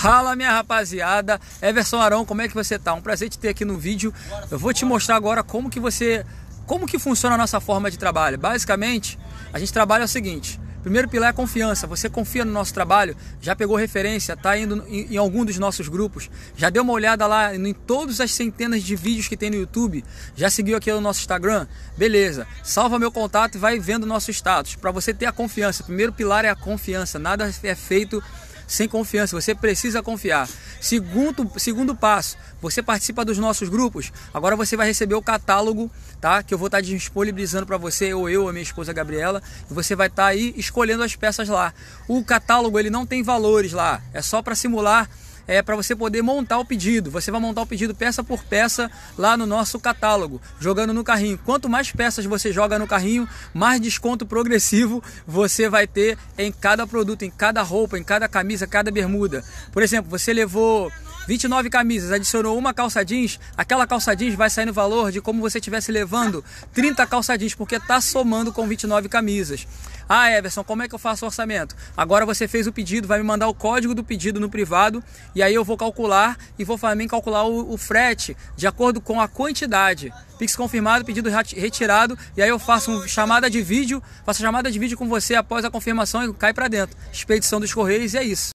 Fala minha rapaziada, Everson Arão, como é que você tá? Um prazer te ter aqui no vídeo. Eu vou te mostrar agora como que você, como que funciona a nossa forma de trabalho. Basicamente, a gente trabalha o seguinte: primeiro pilar é confiança. Você confia no nosso trabalho? Já pegou referência? Tá indo em, em algum dos nossos grupos? Já deu uma olhada lá em todas as centenas de vídeos que tem no YouTube? Já seguiu aqui no nosso Instagram? Beleza. Salva meu contato e vai vendo nosso status para você ter a confiança. Primeiro pilar é a confiança. Nada é feito sem confiança. Você precisa confiar. Segundo, segundo passo, você participa dos nossos grupos. Agora você vai receber o catálogo, tá? Que eu vou estar disponibilizando para você, ou eu, ou a minha esposa Gabriela, e você vai estar aí escolhendo as peças lá. O catálogo ele não tem valores lá, é só para simular é, para você poder montar o pedido. Você vai montar o pedido peça por peça lá no nosso catálogo, jogando no carrinho. Quanto mais peças você joga no carrinho, mais desconto progressivo você vai ter em cada produto, em cada roupa, em cada camisa, cada bermuda. Por exemplo, você levou 29 camisas, adicionou uma calça jeans, aquela calça jeans vai sair no valor de como você estivesse levando 30 calça jeans, porque está somando com 29 camisas. Ah, Everson, como é que eu faço o orçamento? Agora você fez o pedido, vai me mandar o código do pedido no privado e aí eu vou calcular e vou também calcular o, o frete de acordo com a quantidade. Pix confirmado, pedido retirado e aí eu faço uma chamada de vídeo, faço chamada de vídeo com você após a confirmação e cai para dentro. Expedição dos Correios e é isso.